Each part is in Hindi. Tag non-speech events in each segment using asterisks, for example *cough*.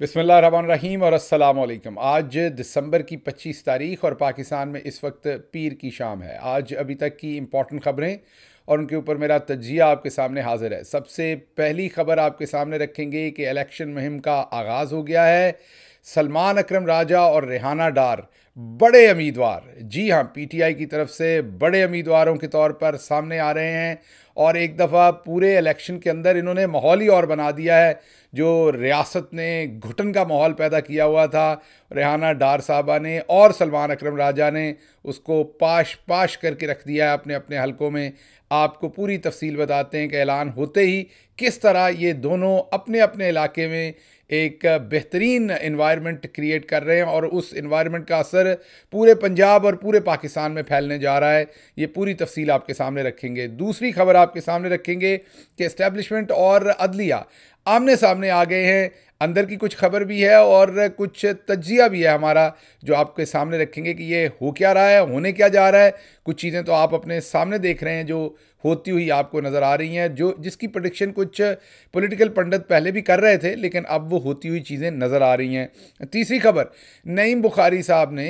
बिसमान रहीम और वालेकुम आज दिसंबर की 25 तारीख और पाकिस्तान में इस वक्त पीर की शाम है आज अभी तक की इम्पॉर्टेंट ख़बरें और उनके ऊपर मेरा तजिया आपके सामने हाजिर है सबसे पहली खबर आपके सामने रखेंगे कि इलेक्शन मुहिम का आगाज़ हो गया है सलमान अकरम राजा और रेहाना डार बड़े उम्मीदवार जी हाँ पीटीआई की तरफ से बड़े उम्मीदवारों के तौर पर सामने आ रहे हैं और एक दफ़ा पूरे इलेक्शन के अंदर इन्होंने माहौल ही और बना दिया है जो रियासत ने घुटन का माहौल पैदा किया हुआ था रेहाना डार साहबा ने और सलमान अकरम राजा ने उसको पाश पाश करके रख दिया है अपने अपने हलकों में आपको पूरी तफसील बताते हैं कि ऐलान होते ही किस तरह ये दोनों अपने अपने इलाके में एक बेहतरीन इन्वायरमेंट क्रिएट कर रहे हैं और उस इन्वायरमेंट का असर पूरे पंजाब और पूरे पाकिस्तान में फैलने जा रहा है ये पूरी तफसील आपके सामने रखेंगे दूसरी खबर आपके सामने रखेंगे कि इस्टेब्लिशमेंट और अदलिया आमने सामने आ गए हैं अंदर की कुछ खबर भी है और कुछ तजिया भी है हमारा जो आपके सामने रखेंगे कि ये हो क्या रहा है होने क्या जा रहा है कुछ चीज़ें तो आप अपने सामने देख रहे हैं जो होती हुई आपको नज़र आ रही हैं जो जिसकी प्रडिक्शन कुछ पॉलिटिकल पंडित पहले भी कर रहे थे लेकिन अब वो होती हुई चीज़ें नज़र आ रही हैं तीसरी खबर नईम बुखारी साहब ने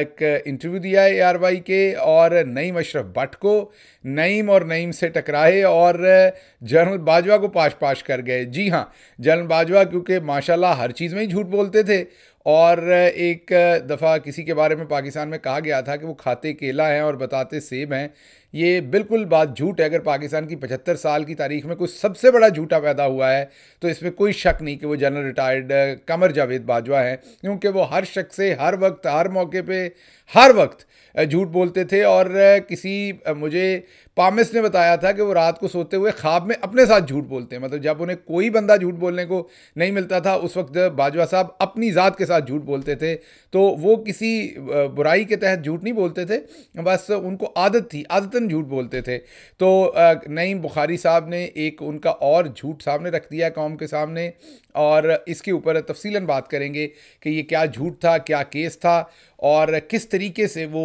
एक इंटरव्यू दिया है ए के और नईम अशरफ भट्ट को नईम और नईम से टकराए और जनरल बाजवा को पाश पाश कर गए जी हाँ जनरल बाजवा क्योंकि माशाला हर चीज़ में ही झूठ बोलते थे और एक दफ़ा किसी के बारे में पाकिस्तान में कहा गया था कि वो खाते केला हैं और बताते सेब हैं ये बिल्कुल बात झूठ है अगर पाकिस्तान की 75 साल की तारीख में कोई सबसे बड़ा झूठा पैदा हुआ है तो इसमें कोई शक नहीं कि वो जनरल रिटायर्ड कमर जावेद बाजवा हैं क्योंकि वो हर शख्स से हर वक्त हर मौके पे हर वक्त झूठ बोलते थे और किसी मुझे पामिस ने बताया था कि वो रात को सोते हुए ख्वाब में अपने साथ झूठ बोलते हैं मतलब जब उन्हें कोई बंदा झूठ बोलने को नहीं मिलता था उस वक्त बाजवा साहब अपनी ज़ात के साथ झूठ बोलते थे तो वो किसी बुराई के तहत झूठ नहीं बोलते थे बस उनको आदत थी आदतन झूठ बोलते थे तो नईम बुखारी साहब ने एक उनका और झूठ सामने रख दिया कौम के सामने और इसके ऊपर तफसीला बात करेंगे कि ये क्या झूठ था क्या केस था और किस तरीके से वो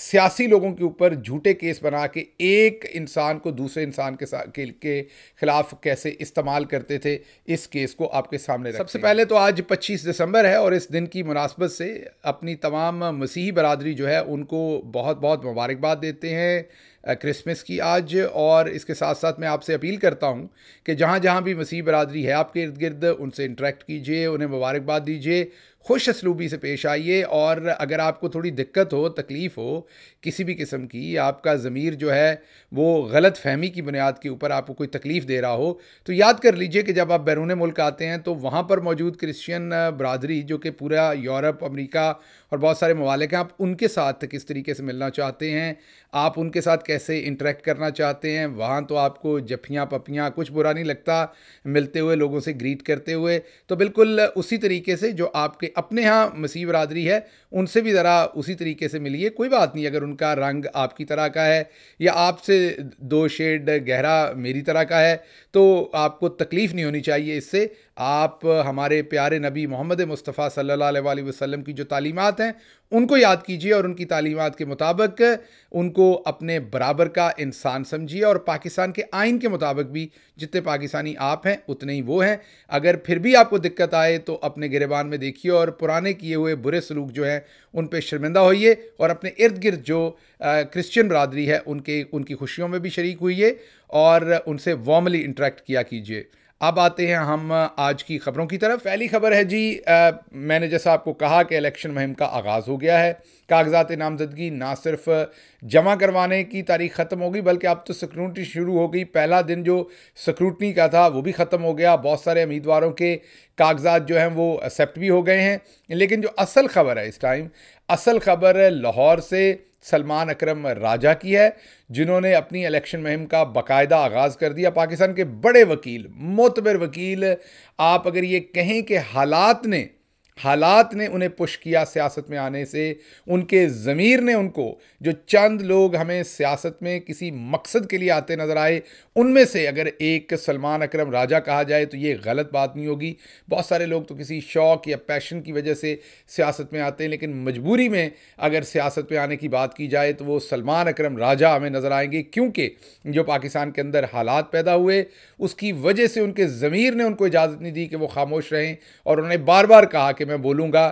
सियासी लोगों के ऊपर झूठे केस बना के एक एक इंसान को दूसरे इंसान के साथ के, के खिलाफ कैसे इस्तेमाल करते थे इस केस को आपके सामने सबसे पहले तो आज 25 दिसंबर है और इस दिन की मुनासबत से अपनी तमाम मसीही बरदरी जो है उनको बहुत बहुत मुबारकबाद देते हैं क्रिसमस की आज और इसके साथ साथ मैं आपसे अपील करता हूँ कि जहां जहां भी मसीह बरदरी है आपके इर्द गिर्द उनसे इंटरेक्ट कीजिए उन्हें मुबारकबाद दीजिए खुश असलूबी से पेश आइए और अगर आपको थोड़ी दिक्कत हो तकलीफ़ हो किसी भी किस्म की आपका ज़मीर जो है वो गलत फहमी की बुनियाद के ऊपर आपको कोई तकलीफ़ दे रहा हो तो याद कर लीजिए कि जब आप बैरून मुल्क आते हैं तो वहाँ पर मौजूद क्रिश्चियन बरदरी जो कि पूरा यूरोप अमरीका और बहुत सारे ममालिक हैं आप उनके साथ किस तरीके से मिलना चाहते हैं आप उनके साथ कैसे इंटरेक्ट करना चाहते हैं वहाँ तो आपको जफियाँ पपियाँ कुछ बुरा नहीं लगता मिलते हुए लोगों से ग्रीट करते हुए तो बिल्कुल उसी तरीके से जो आपके अपने यहाँ मसीह बरदरी है उनसे भी ज़रा उसी तरीके से मिलिए कोई बात नहीं अगर उनका रंग आपकी तरह का है या आपसे दो शेड गहरा मेरी तरह का है तो आपको तकलीफ़ नहीं होनी चाहिए इससे आप हमारे प्यारे नबी मोहम्मद मुस्तफ़ा सल्ला वसम की जो तालीमत हैं उनको याद कीजिए और उनकी तालीमत के मुताबिक उनको अपने बराबर का इंसान समझिए और पाकिस्तान के आइन के मुताबिक भी जितने पाकिस्तानी आप हैं उतने ही वो हैं अगर फिर भी आपको दिक्कत आए तो अपने गिरबान में देखिए और पुराने किए हुए बुरे सलूक जो हैं उन पर शर्मिंदा होइए और अपने इर्द गिर्द जो क्रिश्चियन बरदरी है उनके उनकी खुशियों में भी शरीक हुई और उनसे वार्मली इंटरेक्ट किया कीजिए अब आते हैं हम आज की खबरों की तरफ पहली खबर है जी आ, मैंने जैसा आपको कहा कि इलेक्शन मुहिम का आगाज़ हो गया है कागजात नामजदगी ना सिर्फ जमा करवाने की तारीख ख़त्म होगी बल्कि अब तो सिक्रूटनी शुरू हो गई पहला दिन जो सिक्रूटनी का था वो भी ख़त्म हो गया बहुत सारे उम्मीदवारों के कागजात जो हैं वो एक्सेप्ट भी हो गए हैं लेकिन जो असल खबर है इस टाइम असल खबर लाहौर से सलमान अकरम राजा की है जिन्होंने अपनी इलेक्शन मुहिम का बाकायदा आगाज़ कर दिया पाकिस्तान के बड़े वकील मोतबर वकील आप अगर ये कहें कि हालात ने हालात ने उन्हें पुश किया सियासत में आने से उनके ज़मीर ने उनको जो चंद लोग हमें सियासत में किसी मकसद के लिए आते नज़र आए उनमें से अगर एक सलमान अकरम राजा कहा जाए तो ये गलत बात नहीं होगी बहुत सारे लोग तो किसी शौक़ या पैशन की वजह से सियासत में आते हैं लेकिन मजबूरी में अगर सियासत में आने की बात की जाए तो वो सलमान अकरम राजा हमें नज़र आएंगे क्योंकि जो पाकिस्तान के अंदर हालात पैदा हुए उसकी वजह से उनके ज़मीर ने उनको इजाज़त नहीं दी कि वो खामोश रहें और उन्होंने बार बार कहा कि मैं बोलूँगा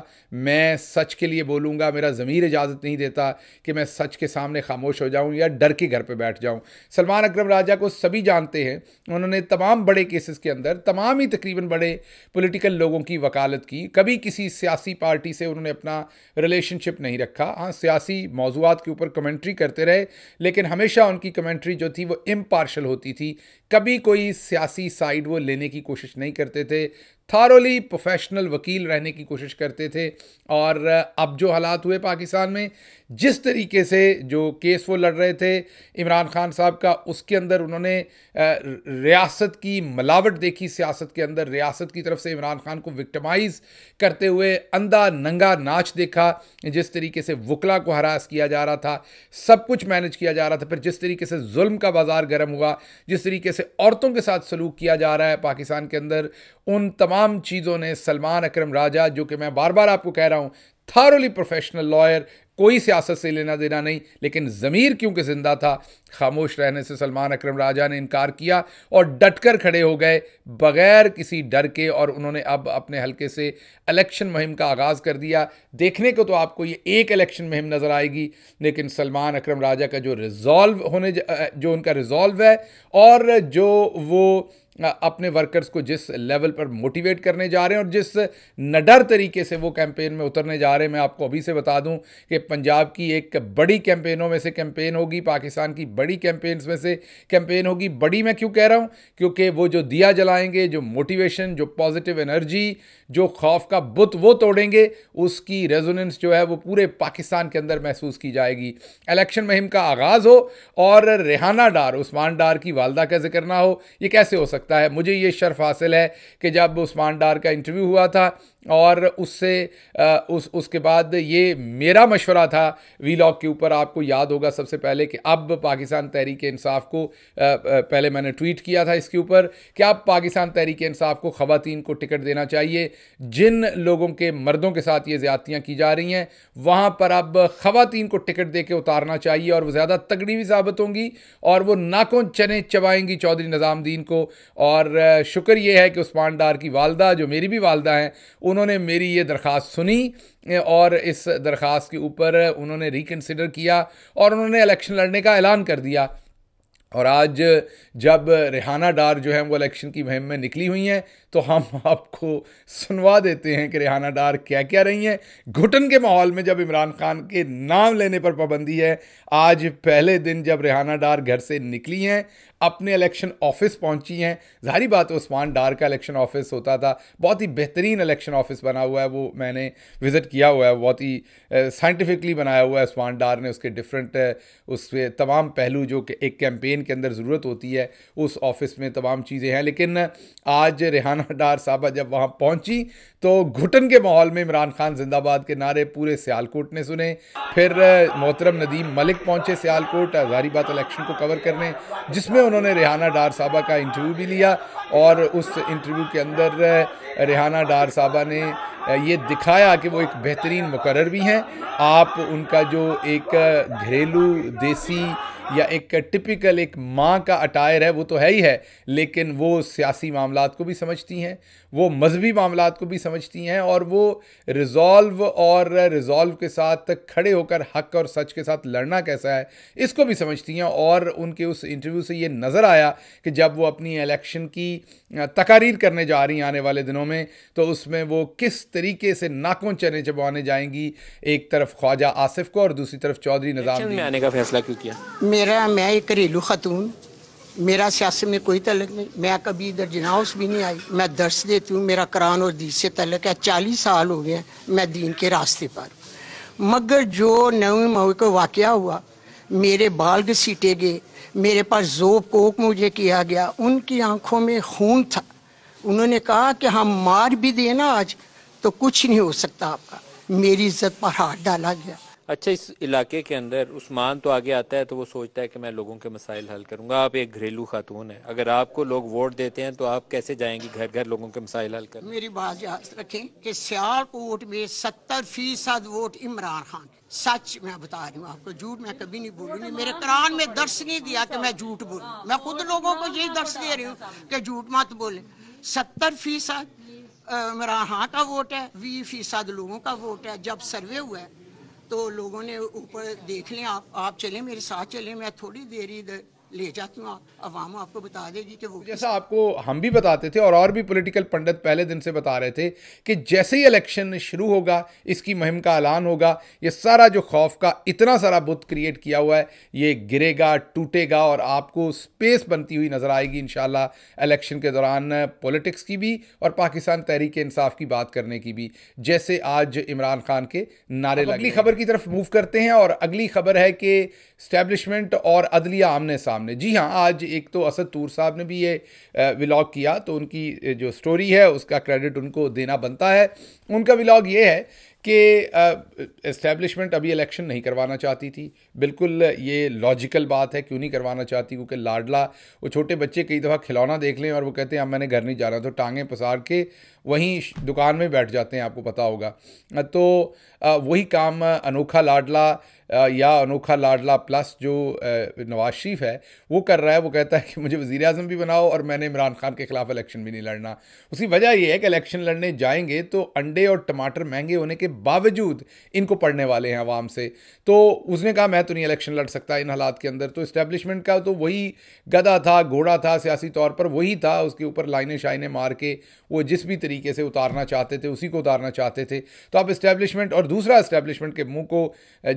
मैं सच के लिए बोलूँगा मेरा ज़मीर इजाज़त नहीं देता कि मैं सच के सामने खामोश हो जाऊँ या डर के घर पर बैठ जाऊँ सलमान अक्रम राजा को सभी जानते हैं उन्होंने तमाम बड़े केसेस के अंदर तमाम ही तकरीबन बड़े पोलिटिकल लोगों की वकालत की कभी किसी सियासी पार्टी से उन्होंने अपना रिलेशनशिप नहीं रखा हाँ सियासी मौजूद के ऊपर कमेंट्री करते रहे लेकिन हमेशा उनकी कमेंट्री जो थी वो इम्पार्शल होती थी कभी कोई सियासी साइड वो लेने की कोशिश नहीं करते थे थारोली प्रोफेशनल वकील रहने की कोशिश करते थे और अब जो हालात हुए पाकिस्तान में जिस तरीके से जो केस वो लड़ रहे थे इमरान खान साहब का उसके अंदर उन्होंने रियासत की मिलावट देखी सियासत के अंदर रियासत की तरफ से इमरान खान को विक्टमाइज करते हुए अंधा नंगा नाच देखा जिस तरीके से वकला को हरास किया जा रहा था सब कुछ मैनेज किया जा रहा था फिर जिस तरीके से जुल्म का बाज़ार गर्म हुआ जिस तरीके से औरतों के साथ सलूक किया जा रहा है पाकिस्तान के अंदर उन तमाम चीज़ों ने सलमान अक्रम राजा जो कि मैं बार बार आपको कह रहा हूँ थारोली प्रोफेशनल लॉयर कोई सियासत से लेना देना नहीं लेकिन ज़मीर क्योंकि ज़िंदा था खामोश रहने से सलमान अक्रम राजा ने इनकार किया और डटकर खड़े हो गए बगैर किसी डर के और उन्होंने अब अपने हल्के से इलेक्शन मुहिम का आगाज़ कर दिया देखने को तो आपको ये एक इलेक्शन मुहिम नज़र आएगी लेकिन सलमान अक्रम राजा का जो रिज़ॉल्व होने जो उनका रिज़ॉल्व है और जो वो अपने वर्कर्स को जिस लेवल पर मोटिवेट करने जा रहे हैं और जिस नडर तरीके से वो कैंपेन में उतरने जा रहे हैं मैं आपको अभी से बता दूं कि पंजाब की एक बड़ी कैंपेनों में से कैंपेन होगी पाकिस्तान की बड़ी कैंपेन्स में से कैंपेन होगी बड़ी मैं क्यों कह रहा हूँ क्योंकि वो जो दिया जलाएंगे जो मोटिवेशन जो पॉजिटिव एनर्जी जो खौफ का बुत वो तोड़ेंगे उसकी रेजोनेंस जो है वो पूरे पाकिस्तान के अंदर महसूस की जाएगी इलेक्शन मुहिम का आगाज़ हो और रेहाना डार उस्मान डार की वालदा का जिक्र ना हो ये कैसे हो सकता सकता है मुझे ये शर्फ हासिल है कि जब उस्मान डार का इंटरव्यू हुआ था और उससे उस उसके बाद ये मेरा मशवरा था वीलॉग के ऊपर आपको याद होगा सबसे पहले कि अब पाकिस्तान तहरीक इंसाफ को पहले मैंने ट्वीट किया था इसके ऊपर कि अब पाकिस्तान तहरीक इंसाफ को ख़वान को टिकट देना चाहिए जिन लोगों के मर्दों के साथ ये ज़्यादतियाँ की जा रही हैं वहाँ पर अब ख़वान को टिकट दे के उतारना चाहिए और वो ज़्यादा तगड़ी भी साबित होंगी और वो नाकों चने चबाएंगी चौधरी निज़ामुद्दीन को और शुक्र ये है कि उस्मान डार की वालदा जो मेरी भी वालदा हैं उन्होंने मेरी ये दरख्वास्त सुनी और इस दरख्वास्त के ऊपर उन्होंने रिकन्सिडर किया और उन्होंने इलेक्शन लड़ने का ऐलान कर दिया और आज जब रेहाना डार जो है वो इलेक्शन की मुहिम में निकली हुई हैं तो हम *laughs* आपको सुनवा देते हैं कि रेहाना डार क्या क्या रही हैं घुटन के माहौल में जब इमरान खान के नाम लेने पर पाबंदी है आज पहले दिन जब रेहाना डार घर से निकली हैं अपने इलेक्शन ऑफिस पहुंची हैं जारी बात उस्मान डार का इलेक्शन ऑफिस होता था बहुत ही बेहतरीन इलेक्शन ऑफिस बना हुआ है वो मैंने विज़िट किया हुआ है बहुत ही साइंटिफिकली बनाया हुआ है उस्मान डार ने उसके डिफरेंट उस तमाम पहलू जो कि एक कैंपेन के अंदर ज़रूरत होती है उस ऑफिस में तमाम चीज़ें हैं लेकिन आज रेहाना डार साहबा जब वहाँ पहुँची तो घुटन के माहौल में इमरान खान जिंदाबाद के नारे पूरे सियालकोट ने सुने फिर मोहतरम नदीम मलिक पहुँचे सियालकोट जारी बात इलेक्शन को कवर करने जिसमें उन्होंने रेहाना डार साहबा का इंटरव्यू भी लिया और उस इंटरव्यू के अंदर रेहाना डार साहबा ने ये दिखाया कि वो एक बेहतरीन मुकर भी हैं आप उनका जो एक घरेलू देसी या एक टिपिकल एक माँ का अटायर है वो तो है ही है लेकिन वो सियासी मामला को भी समझती हैं वो मजहबी मामला को भी समझती हैं और वो रिजॉल्व और रिजॉल्व के साथ खड़े होकर हक और सच के साथ लड़ना कैसा है इसको भी समझती हैं और उनके उस इंटरव्यू से ये नज़र आया कि जब वो अपनी इलेक्शन की तकारीर करने जा रही आने वाले दिनों में तो उसमें वो किस तरीके से नाकों चने चबाने जाएंगी एक तरफ ख्वाजा आसिफ को और दूसरी तरफ चौधरी निजाम में आने का फैसला क्यों किया मेरा मैं एक घरेलू खतून मेरा सियासत में कोई तलक नहीं मैं कभी इधर जनाउस भी नहीं आई मैं दर्स देती हूँ मेरा कुरान और दीन से तलक है चालीस साल हो गए मैं दीन के रास्ते पर मगर जो नवे मऊ का वाक़ हुआ मेरे बाल घसीटे गए मेरे पास जोब कोक मुझे किया गया उनकी आंखों में खून था उन्होंने कहा कि हम मार भी देना आज तो कुछ नहीं हो सकता आपका मेरी इज्जत पर हाथ डाला गया अच्छा इस इलाके के अंदर उस्मान तो आगे आता है तो वो सोचता है कि मैं लोगों के मसाइल हल करूंगा आप एक घरेलू खातून है अगर आपको लोग वोट देते हैं तो आप कैसे जाएंगे घर घर लोगों के मसाइल हल कर मेरी बात याद रखें कि सियालकोट में सत्तर फीसद वोट इमरान खान सच मैं बता रही हूँ आपको झूठ मैं कभी नहीं बोलूंगी मेरे कुरान में दर्श नहीं दिया कि मैं झूठ बोलूँ मैं खुद लोगों को यही दर्श दे रही हूँ कि झूठ मत बोले सत्तर फीसद इमरान खान का वोट है वी फीसद लोगों का वोट है जब सर्वे हुआ है तो लोगों ने ऊपर देख लें आप आप चलें मेरे साथ चलें मैं थोड़ी देरी इधर ले जाती हूँ अवाम आपको बता देगी कि वो तो जैसा आपको हम भी बताते थे और और भी पॉलिटिकल पंडित पहले दिन से बता रहे थे कि जैसे ही इलेक्शन शुरू होगा इसकी मुहिम का ऐलान होगा ये सारा जो खौफ का इतना सारा बुत क्रिएट किया हुआ है ये गिरेगा टूटेगा और आपको स्पेस बनती हुई नज़र आएगी इन इलेक्शन के दौरान पॉलिटिक्स की भी और पाकिस्तान तहरीक इंसाफ की बात करने की भी जैसे आज इमरान खान के नारे लगे अगली खबर की तरफ मूव करते हैं और अगली खबर है कि स्टैब्लिशमेंट और अदलिया आमने सामने सामने जी हाँ आज एक तो असद तूर साहब ने भी ये व्लॉग किया तो उनकी जो स्टोरी है उसका क्रेडिट उनको देना बनता है उनका व्लॉग ये है कि इस्टेब्लिशमेंट अभी इलेक्शन नहीं करवाना चाहती थी बिल्कुल ये लॉजिकल बात है क्यों नहीं करवाना चाहती क्योंकि लाडला वो छोटे बच्चे कई दफ़ा खिलौना देख लें और वो कहते हैं अब मैंने घर नहीं जा रहा तो टांगें पसार के वहीं दुकान में बैठ जाते हैं आपको पता होगा तो वही काम अनोखा लाडला या अनोखा लाडला प्लस जो नवाज शरीफ है वो कर रहा है वो कहता है कि मुझे वज़ी अजम भी बनाओ और मैंने इमरान खान के ख़िलाफ़ इलेक्शन भी नहीं लड़ना उसकी वजह यह है कि इलेक्शन लड़ने जाएंगे तो अंडे और टमाटर महंगे होने के बावजूद इनको पढ़ने वाले हैं आवाम से तो उसने कहा मैं तो नहीं इलेक्शन लड़ सकता इन हालात के अंदर तो इस्टेब्लिशमेंट का तो वही गधा था घोड़ा था सियासी तौर पर वही था उसके ऊपर लाइने शाइने मार के वो जिस भी तरीके से उतारना चाहते थे उसी को उतारना चाहते थे तो आप इस्टेब्लिशमेंट और दूसरा इस्टेब्लिशमेंट के मुँह को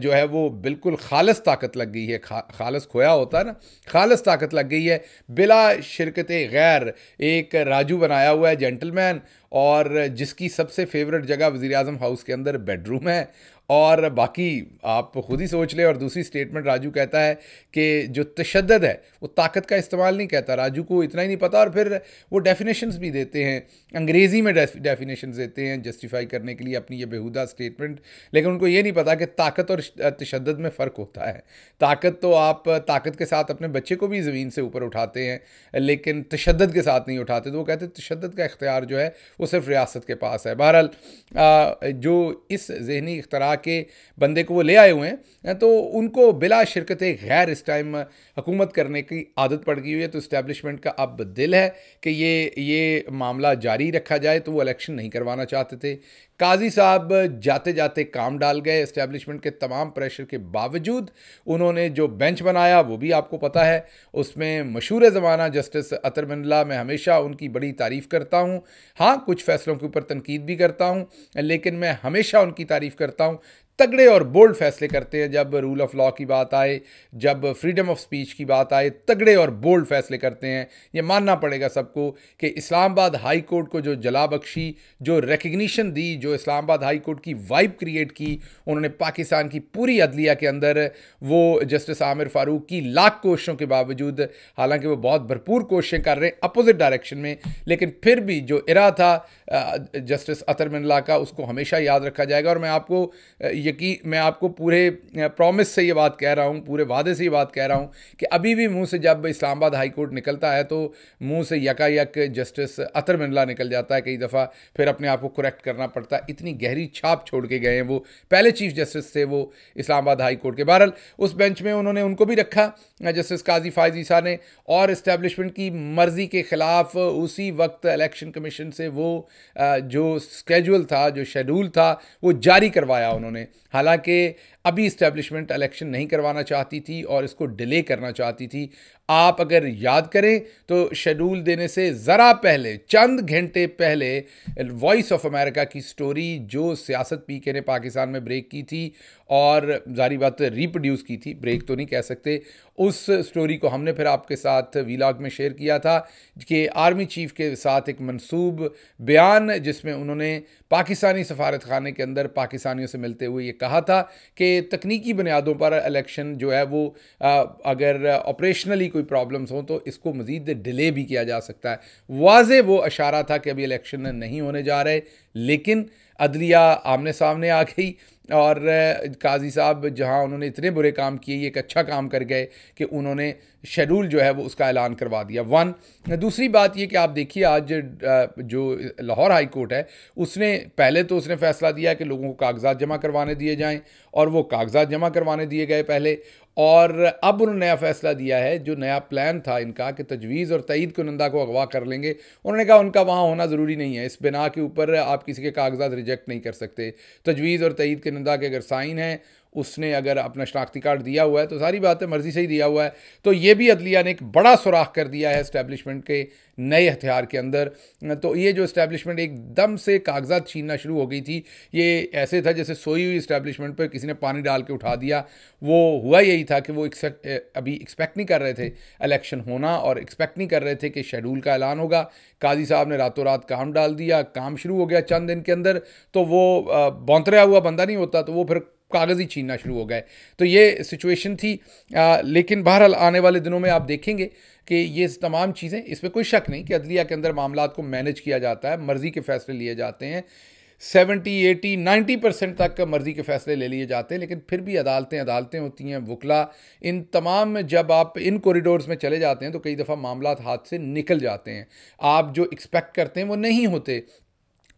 जो है वो बिल्कुल खालस ताकत लग गई है खा, खालस खोया होता है ना खालस ताकत लग गई है बिला शिरकत गैर एक राजू बनाया हुआ है जेंटलमैन और जिसकी सबसे फेवरेट जगह वज़ी अजम हाउस के अंदर बेडरूम है और बाकी आप खुद ही सोच लें और दूसरी स्टेटमेंट राजू कहता है कि जो तशद है वो ताकत का इस्तेमाल नहीं कहता राजू को इतना ही नहीं पता और फिर वो डेफिनेशंस भी देते हैं अंग्रेज़ी में डेफिनेशंस देते हैं जस्टिफाई करने के लिए अपनी ये बेहुदा स्टेटमेंट लेकिन उनको ये नहीं पता कि ताकत और तशद में फ़र्क होता है ताकत तो आप ताकत के साथ अपने बच्चे को भी ज़मीन से ऊपर उठाते हैं लेकिन तशद के साथ नहीं उठाते तो वो कहते तशद का इख्तियार जो है वो सिर्फ रियासत के पास है बहरहाल जो इस जहनी इख्तरा ला के बंदे को वो ले आए हुए हैं तो उनको बिला शिरकत गैर इस टाइम हुकूमत करने की आदत पड़ गई हुई है तो इस्टेबलिशमेंट का अब दिल है कि ये ये मामला जारी रखा जाए तो वो इलेक्शन नहीं करवाना चाहते थे काजी साहब जाते जाते काम डाल गए इस्टेब्लिशमेंट के तमाम प्रेशर के बावजूद उन्होंने जो बेंच बनाया वो भी आपको पता है उसमें मशहूर ज़माना जस्टिस अतर मंडला मैं हमेशा उनकी बड़ी तारीफ़ करता हूँ हाँ कुछ फ़ैसलों के ऊपर तनकीद भी करता हूँ लेकिन मैं हमेशा उनकी तारीफ़ करता हूँ तगड़े और बोल्ड फैसले करते हैं जब रूल ऑफ लॉ की बात आए जब फ्रीडम ऑफ स्पीच की बात आए तगड़े और बोल्ड फैसले करते हैं ये मानना पड़ेगा सबको कि इस्लामाबाद हाई कोर्ट को जो जला बख्शी जो रिकग्निशन दी जो इस्लामाबाद हाई कोर्ट की वाइब क्रिएट की उन्होंने पाकिस्तान की पूरी अदलिया के अंदर वो जस्टिस आमिर फारूक की लाख कोशिशों के बावजूद हालांकि वो बहुत भरपूर कोशिशें कर रहे हैं अपोजिट डायरेक्शन में लेकिन फिर भी जो इरा था जस्टिस अतर मिनला का उसको हमेशा याद रखा जाएगा और मैं आपको यकीन मैं आपको पूरे प्रॉमिस से ये बात कह रहा हूँ पूरे वादे से ये बात कह रहा हूँ कि अभी भी मुँह से जब इस्लामाबाद हाई कोर्ट निकलता है तो मुँह से यकायक जस्टिस अतर मिनला निकल जाता है कई दफ़ा फिर अपने आप को करेक्ट करना पड़ता है इतनी गहरी छाप छोड़ के गए हैं वो पहले चीफ जस्टिस थे वो इस्लामाबाद हाई कोर्ट के बहरहाल उस बेंच में उन्होंने उनको भी रखा जस्टिस काजी फायज ईसा ने और इस्टेब्लिशमेंट की मर्ज़ी के ख़िलाफ़ उसी वक्त इलेक्शन कमीशन से वो जो स्केजुअल था जो शेड्यूल था वो जारी करवाया उन्होंने हालांकि अभी इस्टेब्लिशमेंट इलेक्शन नहीं करवाना चाहती थी और इसको डिले करना चाहती थी आप अगर याद करें तो शेड्यूल देने से ज़रा पहले चंद घंटे पहले वॉइस ऑफ अमेरिका की स्टोरी जो सियासत पी के ने पाकिस्तान में ब्रेक की थी और जारी बात रिप्रोड्यूस तो की थी ब्रेक तो नहीं कह सकते उस स्टोरी को हमने फिर आपके साथ वीलाग में शेयर किया था कि आर्मी चीफ के साथ एक मनसूब बयान जिसमें उन्होंने पाकिस्तानी सफारत खाने के अंदर पाकिस्तानियों से मिलते हुए ये कहा था कि तकनीकी बुनियादों पर इलेक्शन जो है वो अगर ऑपरेशनली कोई प्रॉब्लम्स हों तो इसको मज़ीद डिले भी किया जा सकता है वाज वो अशारा था कि अभी इलेक्शन नहीं होने जा रहे लेकिन अदलिया आमने सामने आ गई और काजी साहब जहाँ उन्होंने इतने बुरे काम किए ये एक अच्छा काम कर गए कि उन्होंने शेड्यूल जो है वो उसका ऐलान करवा दिया वन दूसरी बात ये कि आप देखिए आज जो लाहौर हाई कोर्ट है उसने पहले तो उसने फैसला दिया कि लोगों को कागजात जमा करवाने दिए जाएँ और वो कागजात जमा करवाने दिए गए पहले और अब उन्होंने नया फैसला दिया है जो नया प्लान था इनका कि तजवीज़ और तईद को नंदा को अगवा कर लेंगे उन्होंने कहा उनका वहाँ होना ज़रूरी नहीं है इस बिना के ऊपर आप किसी के कागजात रिजेक्ट नहीं कर सकते तजवीज़ और तईद के नंदा के अगर साइन हैं उसने अगर अपना शनाख्ती कार्ड दिया हुआ है तो सारी बात है मर्ज़ी से ही दिया हुआ है तो ये भी अदलिया ने एक बड़ा सुराख कर दिया है इस्टेब्लिशमेंट के नए हथियार के अंदर तो ये जो इस्टेबलिशमेंट एकदम से कागजात छीनना शुरू हो गई थी ये ऐसे था जैसे सोई हुई इस्टेबलिशमेंट पर किसी ने पानी डाल के उठा दिया वो हुआ यही था कि वो अभी एक्सपेक्ट नहीं कर रहे थे इलेक्शन होना और एक्सपेक्ट नहीं कर रहे थे कि शेड्यूल का ऐलान होगा काजी साहब ने रातों रात काम डाल दिया काम शुरू हो गया चंद दिन के अंदर तो वो बौतरा हुआ बंदा नहीं होता तो वो फिर कागज़ ही छीनना शुरू हो गए तो ये सिचुएशन थी आ, लेकिन बहरहाल आने वाले दिनों में आप देखेंगे कि ये तमाम चीज़ें इस पर कोई शक नहीं कि अदलिया के अंदर मामला को मैनेज किया जाता है मर्ज़ी के फैसले लिए जाते हैं सेवेंटी एटी नाइन्टी परसेंट तक मर्ज़ी के फ़ैसले ले लिए जाते हैं लेकिन फिर भी अदालतें अदालतें होती हैं वकला इन तमाम जब आप इन कॉरिडोर्स में चले जाते हैं तो कई दफ़ा मामला हाथ से निकल जाते हैं आप जो एक्सपेक्ट करते हैं वो नहीं होते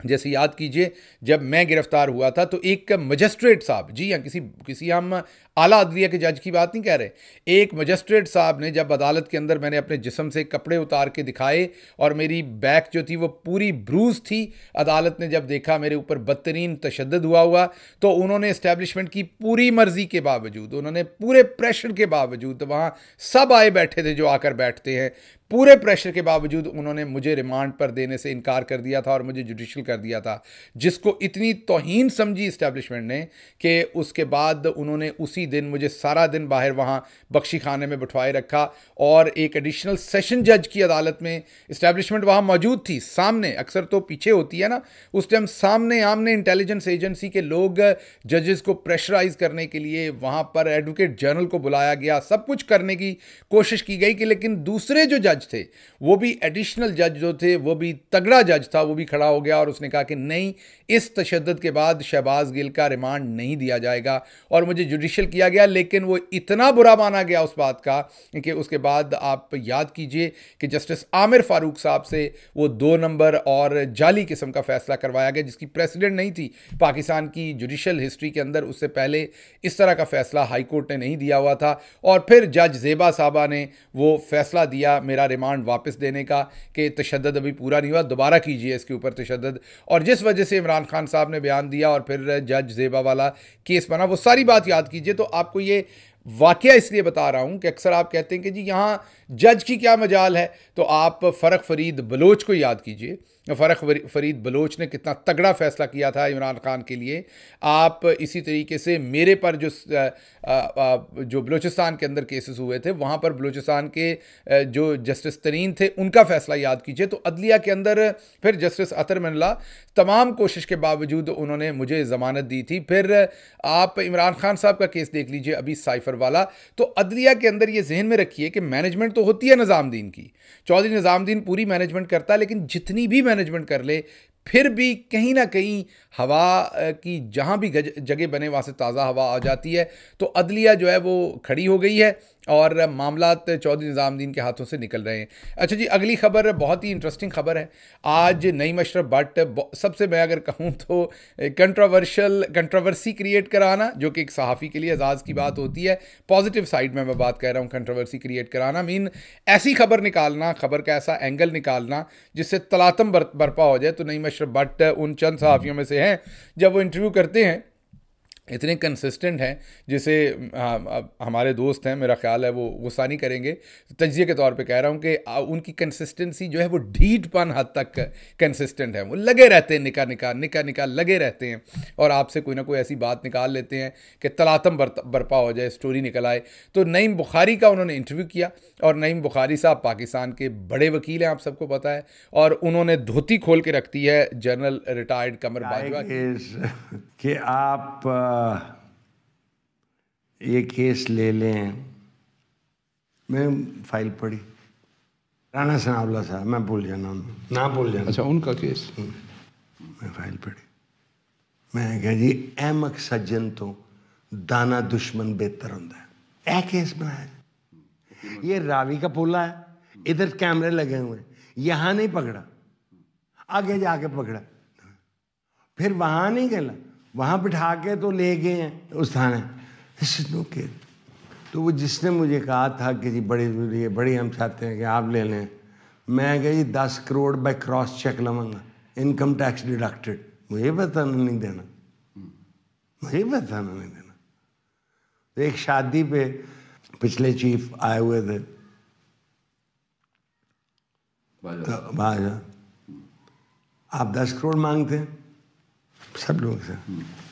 जैसे याद कीजिए जब मैं गिरफ्तार हुआ था तो एक मजिस्ट्रेट साहब जी हाँ किसी किसी हम आला अदलिया के जज की बात नहीं कह रहे एक मजिस्ट्रेट साहब ने जब अदालत के अंदर मैंने अपने जिसम से कपड़े उतार के दिखाए और मेरी बैक जो थी वो पूरी ब्रूज थी अदालत ने जब देखा मेरे ऊपर बदतरीन तशद हुआ हुआ तो उन्होंने इस्टेब्लिशमेंट की पूरी मर्जी के बावजूद उन्होंने पूरे प्रेशर के बावजूद वहाँ सब आए बैठे थे जो आकर बैठते हैं पूरे प्रेशर के बावजूद उन्होंने मुझे रिमांड पर देने से इनकार कर दिया था और मुझे जुडिशल कर दिया था जिसको इतनी तोहन समझी इस्टेब्लिशमेंट ने कि उसके बाद उन्होंने उसी उसी दिन मुझे सारा दिन बाहर वहाँ बख्शी खाने में बिठवाए रखा और एक एडिशनल सेशन जज की अदालत में इस्टेब्लिशमेंट वहाँ मौजूद थी सामने अक्सर तो पीछे होती है ना उस टाइम सामने आमने इंटेलिजेंस एजेंसी के लोग जजेस को प्रेशराइज करने के लिए वहाँ पर एडवोकेट जनरल को बुलाया गया सब कुछ करने की कोशिश की गई कि लेकिन दूसरे जो जज थे वो भी एडिशनल जज जो थे वो भी तगड़ा जज था वो भी खड़ा हो गया और उसने कहा कि नहीं इस तशद के बाद शहबाज गिल का रिमांड नहीं दिया जाएगा और मुझे जुडिशल किया गया लेकिन वो इतना बुरा माना गया उस बात का कि उसके बाद आप याद कीजिए कि जस्टिस आमिर फारूक साहब से वो दो नंबर और जाली किस्म का फैसला करवाया गया जिसकी प्रेसिडेंट नहीं थी पाकिस्तान की जुडिशल हिस्ट्री के अंदर उससे पहले इस तरह का फैसला हाईकोर्ट ने नहीं दिया हुआ था और फिर जज जेबा साहबा ने वो फैसला दिया मेरा रिमांड वापस देने का कि तशद अभी पूरा नहीं हुआ दोबारा कीजिए इसके ऊपर तशद और जिस वजह से इमरान खान साहब ने बयान दिया और फिर जज जेबा वाला केस बना वो सारी बात याद कीजिए तो आपको ये वाक़ इसलिए बता रहा हूँ कि अक्सर आप कहते हैं कि जी यहाँ जज की क्या मजाल है तो आप फ़रक फरीद बलोच को याद कीजिए फ़रक फरीद बलोच ने कितना तगड़ा फ़ैसला किया था इमरान खान के लिए आप इसी तरीके से मेरे पर जो जो बलूचिस्तान के अंदर केसेस हुए थे वहाँ पर बलूचिस्तान के जो जस्टिस तरीन थे उनका फ़ैसला याद कीजिए तो अदलिया के अंदर फिर जस्टिस अतर मनला तमाम कोशिश के बावजूद उन्होंने मुझे ज़मानत दी थी फिर आप इमरान खान साहब का केस देख लीजिए अभी साइफर वाला तो अदलिया के अंदर ये जहन में रखिए कि मैनेजमेंट तो होती है निज़ामुद्दीन की चौधरी निज़ामुद्दीन पूरी मैनेजमेंट करता है लेकिन जितनी भी मैनेजमेंट कर ले फिर भी कहीं ना कहीं हवा की जहाँ भी जगह बने वहाँ से ताज़ा हवा आ जाती है तो अदलिया जो है वो खड़ी हो गई है और मामला चौधरी निज़ामुद्दीन के हाथों से निकल रहे हैं अच्छा जी अगली खबर बहुत ही इंटरेस्टिंग खबर है आज नई मशरफ भट्ट सबसे मैं अगर कहूँ तो कंट्रोवर्शल कंट्रोवर्सी क्रिएट कराना जो कि एक सहाफ़ी के लिए एजाज़ की बात होती है पॉजिटिव साइड में मैं बात कर रहा हूँ कंट्रोवर्सी क्रिएट कराना मीन ऐसी खबर निकालना खबर का ऐसा एंगल निकालना जिससे तलातम बरपा हो जाए तो नई मशरफ भट्ट उन चंद सहाफ़ियों में से हैं जब वो इंटरव्यू करते हैं इतने कंसिस्टेंट हैं जिसे हाँ, हमारे दोस्त हैं मेरा ख्याल है वो गुस्सा नहीं करेंगे तजिए के तौर पे कह रहा हूँ कि उनकी कंसिस्टेंसी जो है वो ढीठपन हद तक कंसिस्टेंट है वो लगे रहते हैं निका निका निका निका लगे रहते हैं और आपसे कोई ना कोई ऐसी बात निकाल लेते हैं कि तलातम बरपा हो जाए स्टोरी निकल आए तो नईम बुखारी का उन्होंने इंटरव्यू किया और नईम बुखारी साहब पाकिस्तान के बड़े वकील हैं आप सबको पता है और उन्होंने धोती खोल के रखती है जनरल रिटायर्ड कमर बाजवा *laughs* कि आप ये केस ले लें मैं फाइल पढ़ी राणा सनावला साहब मैं भूल जाना ना भूल जाना अच्छा उनका केस हम्म। मैं फाइल पढ़ी मैं ਕਿਹਾ जी अहमक सज्जन तो दाना दुश्मन बेहतर ਹੁੰਦਾ ਹੈ ਇਹ ਕੇਸ ये रावी का पोला है इधर कैमरे लगे हुए यहां यहाँ नहीं पकड़ा आगे जाके पकड़ा फिर वहाँ नहीं गला वहाँ बिठा के तो ले गए हैं उस थाने तो के तो वो जिसने मुझे कहा था कि जी बड़ी जरूरी है बड़ी हम चाहते हैं कि आप ले लें मैं कह जी दस करोड़ बाय क्रॉस चेक लवाना इनकम टैक्स डिडक्टेड मुझे बताना नहीं देना मुझे बताना नहीं देना तो एक शादी पे पिछले चीफ आए हुए थे तो बाजा आप दस करोड़ मांगते हैं sabemos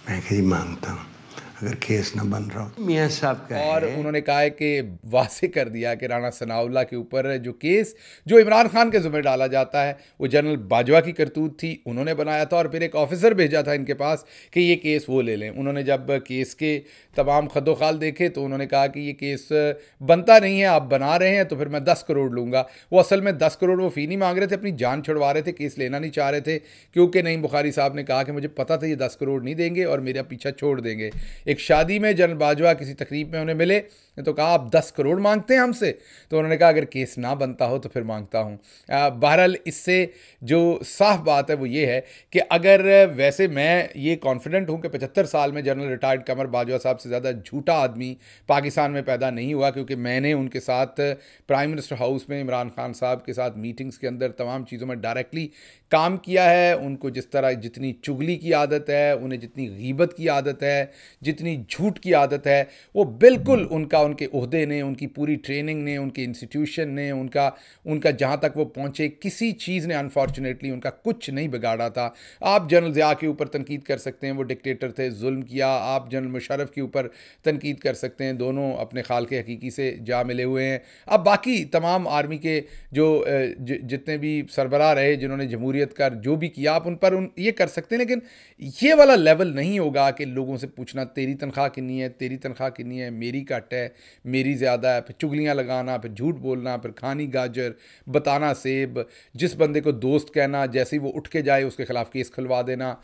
é que de manta. अगर केस न बन रहा हो तो मियाँ साहब का और उन्होंने कहा है कि वासे कर दिया कि राणा सनाउल्ला के ऊपर जो केस जो इमरान खान के जुम्मे डाला जाता है वो जनरल बाजवा की करतूत थी उन्होंने बनाया था और फिर एक ऑफिसर भेजा था इनके पास कि ये केस वो ले लें उन्होंने जब केस के तमाम खदोखाल देखे तो उन्होंने कहा कि ये केस बनता नहीं है आप बना रहे हैं तो फिर मैं दस करोड़ लूँगा वो असल में दस करोड़ वो फ़ी नहीं मांग रहे थे अपनी जान छुड़वा रहे थे केस लेना नहीं चाह रहे थे क्योंकि नहीं बुखारी साहब ने कहा कि मुझे पता था ये दस करोड़ नहीं देंगे और मेरा पीछा छोड़ देंगे एक शादी में जनरल बाजवा किसी तकरीब में उन्हें मिले तो कहा आप दस करोड़ मांगते हैं हमसे तो उन्होंने कहा अगर केस ना बनता हो तो फिर मांगता हूँ बहरहाल इससे जो साफ बात है वो ये है कि अगर वैसे मैं ये कॉन्फिडेंट हूँ कि पचहत्तर साल में जनरल रिटायर्ड कमर बाजवा साहब से ज़्यादा झूठा आदमी पाकिस्तान में पैदा नहीं हुआ क्योंकि मैंने उनके साथ प्राइम मिनिस्टर हाउस में इमरान खान साहब के साथ मीटिंग्स के अंदर तमाम चीज़ों में डायरेक्टली काम किया है उनको जिस तरह जितनी चुगली की आदत है उन्हें जितनी गीबत की आदत है जितनी झूठ की आदत है वो बिल्कुल उनका उनके उहदे ने उनकी पूरी ट्रेनिंग ने उनके इंस्टीट्यूशन ने उनका उनका जहाँ तक वो पहुँचे किसी चीज़ ने अनफॉर्चुनेटली उनका कुछ नहीं बिगाड़ा था आप जनरल ज़िया के ऊपर तनकीद कर सकते हैं वो डिक्टेटर थे जुल्म किया आप जनरल मुशरफ के ऊपर तनकीद कर सकते हैं दोनों अपने खाल के हकीकी से जा मिले हुए हैं अब बाकी तमाम आर्मी के जो ज, जितने भी सरबरा रहे जिन्होंने जमहूरियत का जो भी किया आप उन पर उन ये कर सकते हैं लेकिन ये वाला लेवल नहीं होगा कि लोगों से पूछना तेरी तनख्वाह कितनी है तेरी तनख्वाह कितनी है मेरी कट है मेरी ज़्यादा है फिर चुगलियाँ लगाना फिर झूठ बोलना फिर खानी गाजर बताना सेब जिस बंदे को दोस्त कहना जैसे ही वो उठ के जाए उसके ख़िलाफ़ केस खुलवा देना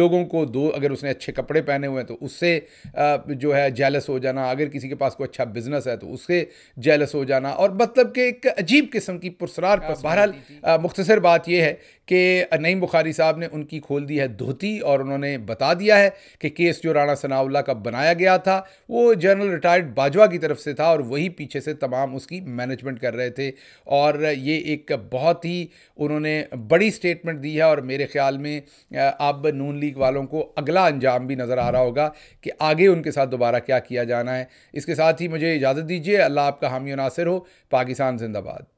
लोगों को दो अगर उसने अच्छे कपड़े पहने हुए हैं तो उससे जो है जेलस हो जाना अगर किसी के पास कोई अच्छा बिज़नेस है तो उससे जेलस हो जाना और मतलब कि एक अजीब किस्म की पुरसरार पर बहरहाल मुख्तसर बात यह है कि नईम बुखारी साहब ने उनकी खोल दी है धोती और उन्होंने बता दिया है कि केस जो राणा सनाउल्ला का बनाया गया था वो जनरल रिटायर्ड बाजवा की तरफ से था और वही पीछे से तमाम उसकी मैनेजमेंट कर रहे थे और ये एक बहुत ही उन्होंने बड़ी स्टेटमेंट दी है और मेरे ख्याल में अब नून लीग वालों को अगला अंजाम भी नज़र आ रहा होगा कि आगे उनके साथ दोबारा क्या किया जाना है इसके साथ ही मुझे इजाज़त दीजिए अल्लाह आपका हामी नासिर हो पाकिस्तान जिंदाबाद